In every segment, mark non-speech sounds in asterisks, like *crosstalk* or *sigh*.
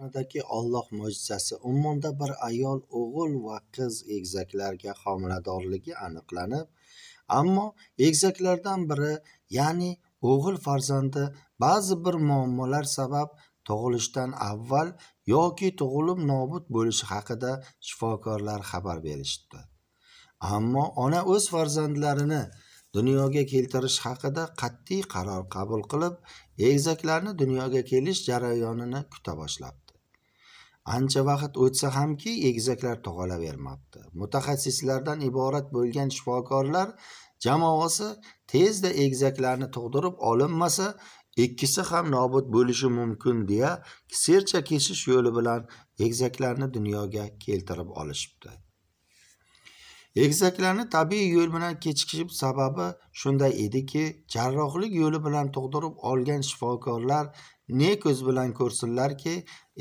farg'onadagi olloh mo'jizasi ummonda bir ayol o'g'il va qiz egizaklarga homiladorligi aniqlanib ammo egizaklardan biri ya'ni o'g'il farzandi ba'zi bir muammolar sabab tug'ilishdan avval yoki tug'ilib nobud bo'lishi haqida shifokorlar xabar berishdi ammo ona o'z farzandlarini dunyoga keltirish haqida qat'iy qaror qabul qilib egizaklarni dunyoga kelish jarayonini kuta boshlabdi ancha vaqt o'tsa hamki egizaklar tug'ilavermabdi mutaxassislardan iborat bo'lgan shifokorlar jamoasi tezda egizaklarni tug'dirib olinmasa ikkisi ham nobud bo'lishi mumkin deya sercha kesish yo'li bilan egizaklarni dunyoga keltirib olishibdi egizaklarni tabiiy yo'l bilan kechikib sababi shunday ediki jarrohlik yo'li bilan tug'dirib olgan shifokorlar ne ko'z bilan ko'rsinlarki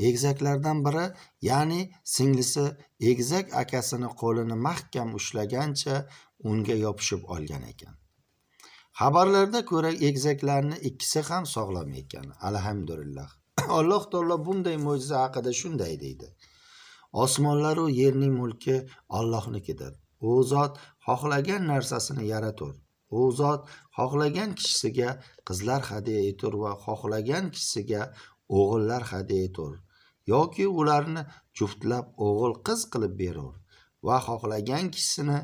egizaklardan biri ya'ni singlisi egizak akasini qo'lini mahkam ushlagancha unga yopishib olgan ekan xabarlarda ko'ra egizaklarni ikkisi ham sog'lom ekan alhamdulillah *coughs* alloh taolo bunday mo'jiza haqida shunday deydi osmonlaru yerning mulki ollohnikidir u zot xohlagan narsasini yaratur u zot xohlagan kishisiga qizlar hadya etur va xohlagan kishisiga o'g'illar hadya etur yoki ularni juftlab o'g'il qiz qilib berur va xohlagan kishisini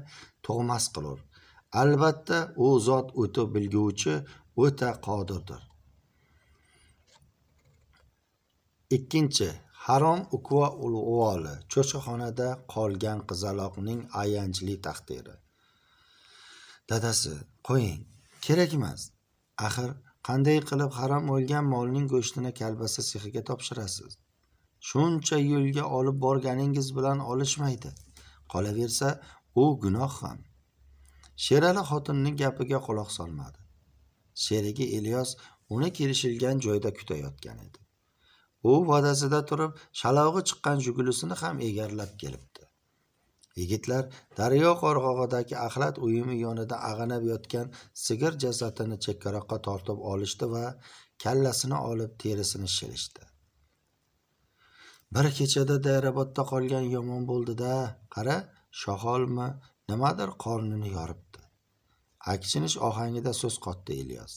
tug'mas qilur albatta u zot o'ta bilguvchi o'ta qodirdir ikkinchi harom ukva ulg'uvoli cho'chqaxonada qolgan qizaloqning ayanchli taqdiri dadasi qo'ying kerak emas axir qanday qilib harom o'lgan molning go'shtini kolbasa sexiga topshirasiz shuncha yo'lga olib borganingiz bilan olishmaydi qolaversa u gunoh ham sherali xotinning gapiga quloq solmadi sherigi ilyos uni kelishilgan joyda kutayotgan edi u vadasida turib shalog'i chiqqan jugulisini ham egarlab kelibdi yigitlar daryo qirg'og'idagi axlat uyumi yonida ag'anab yotgan sigir jasadini chekkaroqqa tortib olishdi va kallasini olib terisini shilishdi bir kechada dayrabodda qolgan yomon bo'ldida qara shoholmi nimadir qornini yoribdi akchinish ohangida so'z qotdi ilyos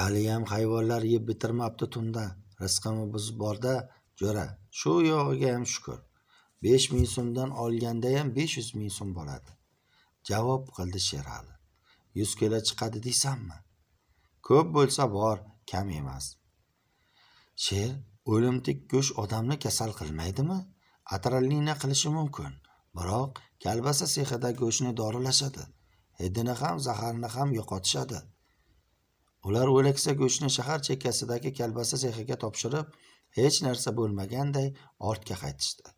haliyam hayvonlar yeb bitirmabdi tunda rizqimi biz borda jo'ra shu yog'iga ham shukur besh ming so'mdan olganda ham besh yuz ming so'm bo'ladi javob qildi sherali yuz kilo chiqadi deysanmi ko'p bo'lsa bor kam emas sher o'limtik go'sht odamni kasal qilmaydimi atralina qilishi mumkin biroq kalbasa sexida go'shtni dorilashadi hidini ham zaharni ham yo'qotishadi ular o'laksa go'shtni shahar chekkasidagi kalbasa sexiga topshirib hech narsa bo'lmaganday ortga qaytishdi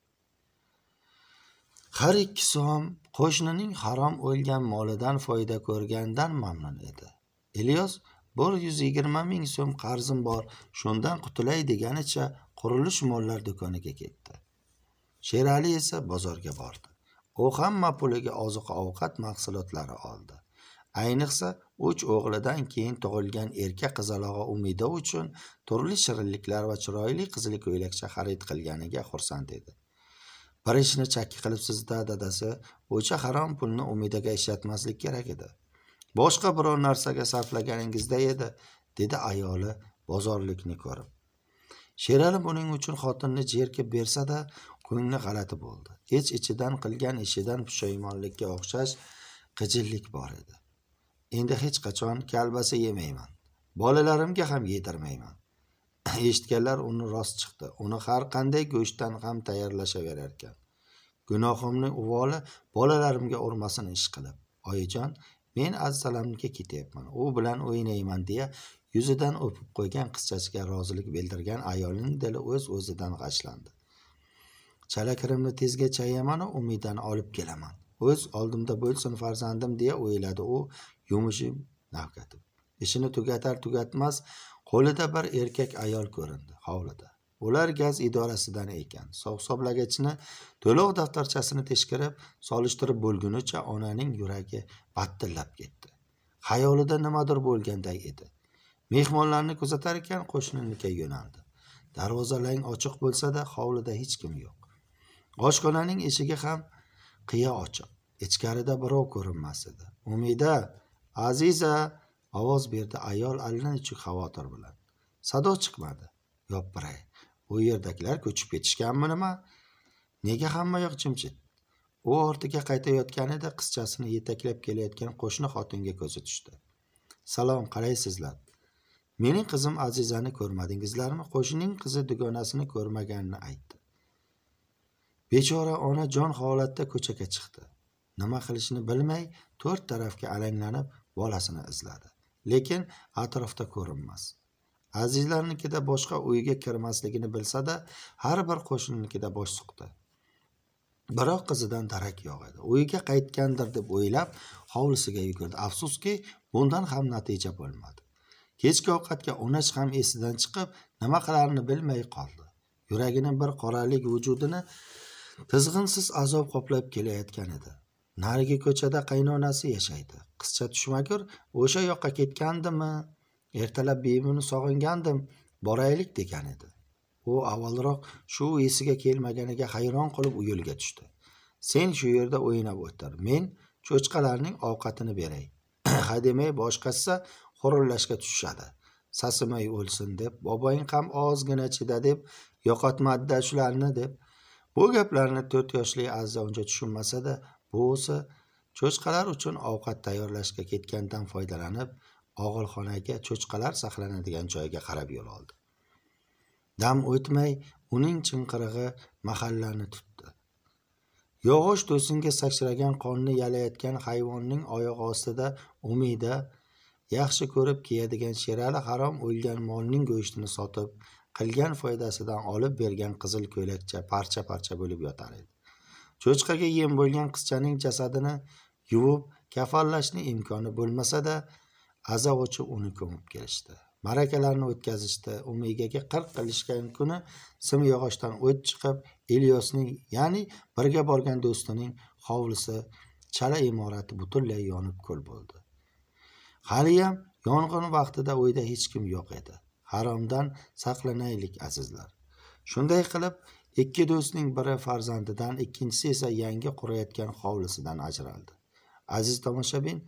har ikkisi ham qo'shnining harom o'lgan molidan foyda ko'rgandan mamnun edi ilyos bir yuz yigirma ming so'm qarzim bor shundan qutulay deganicha qurilish mollar do'koniga ketdi sherali esa bozorga bordi u hamma puliga oziq ovqat mahsulotlari oldi ayniqsa uch o'g'lidan keyin tug'ilgan erka qizalog'i umida uchun turli shirinliklar va chiroyli qizil ko'ylakcha xarid qilganiga xursand edi ishni chakki qilibsizda dadasi o'sha harom pulni umidaga ishlatmaslik kerak edi boshqa biror narsaga sarflaganingizda edi dedi ayoli bozorlikni ko'rib sherali buning uchun xotinni jerkib bersada ko'ngli g'alati bo'ldi ich ichidan qilgan ishidan pushaymonlikka o'xshash qijillik bor edi endi hech qachon kalbasi yemayman bolalarimga ham yedirmayman *coughs* eshitganlar uni rost chiqdi uni har qanday go'shtdan ham tayyorlashaverar ekan gunohimni uvoli bolalarimga urmasin ishqilib oyijon men azsalamnika ketyapman u bilan o'ynayman deya yuzidan o'pib qo'ygan qizchasiga rozilik bildirgan ayolning dili o'z öz o'zidan g'ashlandi chalakirimni tezga chayamanu umiddan olib kelaman o'z oldimda bo'lsin farzandim deya o'yladi u yumushib navkatib ishini tugatar tugatmas qo'lida bir erkak ayol ko'rindi hovlida ular gaz idorasidan ekan hisoblagachni to'lov daftarchasini tekshirib solishtirib bo'lgunicha onaning yuragi battillab ketdi xayolida nimadir bo'lganday edi mehmonlarni kuzatar ekan qo'shninikiga yo'naldi darvoza lang ochiq bo'lsada hovlida hech kim yo'q oshxonaning eshigi ham qiya ochiq ichkarida birov ko'rinmas edi umida aziza ovoz berdi ayol allanechuk xavotir bilan sado chiqmadi yopiray bu yerdagilar ko'chib ketishganmi nima nega hammayoq jimjit u ortiga edi qizchasini yetaklab kelayotgan qo'shni xotinga ko'zi tushdi salom qaraysizlar mening qizim azizani ko'rmadingizlarmi qo'shnining qizi dugonasini ko'rmaganini aytdi bechora ona jon holatda ko'chaga chiqdi nima qilishini bilmay to'rt tarafga alanglanib bolasini izladi lekin atrofda ko'rinmas azizlarnikida boshqa uyga kirmasligini bilsada har bir qo'shninikida bosh suqdi biroq qizidan darak yo'q edi uyiga qaytgandir deb o'ylab hovlisiga yugurdi afsuski bundan ham natija bo'lmadi kechki ovqatga unash ham esidan chiqib nima qilarini bilmay qoldi yuragini bir qoralik vujudini tizg'insiz azob qoplab kelayotgan edi narigi ko'chada qaynonasi yashaydi qizcha tushmagur o'sha yoqqa ketgandimi ertalab bevini sog'ingandim boraylik degan edi u avvalroq shu esiga kelmaganiga hayron qolib u yo'lga tushdi sen shu yerda o'ynab o'tir men cho'chqalarning ovqatini beray *clears throat* hademay bosh qassa xo'rillashga tushishadi sasimay o'lsin deb bobong ham ozgina chida deb yo'qotmadida shularni deb bu gaplarni to'rt yoshli azza uncha tushunmasada buvisi cho'chqalar uchun ovqat tayyorlashga ketganidan foydalanib og'ilxonaga cho'chqalar saqlanadigan joyga qarab yo'l oldi dam o'tmay uning chinqirig'i mahallani tutdi yog'och to'singa sachragan qonni yalayotgan hayvonning oyog'i ostida umida yaxshi ko'rib kiyadigan sherali harom o'lgan molning go'shtini sotib qilgan foydasidan olib bergan qizil ko'ylakcha parcha parcha bo'lib yotar edi cho'chqaga yem bo'lgan qizchaning jasadini yuvib kafallashni imkoni bo'lmasada azavuchi uni ko'mib kelishdi marakalarni o'tkazishdi umigaga qirq qilishgan kuni sim yog'ochdan o't chiqib ilyosning ya'ni birga borgan do'stining hovlisi chala imorati butunlay yonib ko'l bo'ldi haliyam yong'in vaqtida uyda hech kim yo'q edi haromdan saqlanaylik azizlar shunday qilib ikki do'stning biri farzandidan ikkinchisi esa yangi qurayotgan hovlisidan ajraldi aziz tomoshabin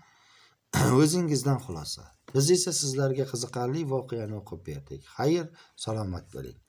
*clears throat* o'zingizdan xulosa biz esa sizlarga qiziqarli voqeani o'qib berdik xayr salomat bo'ling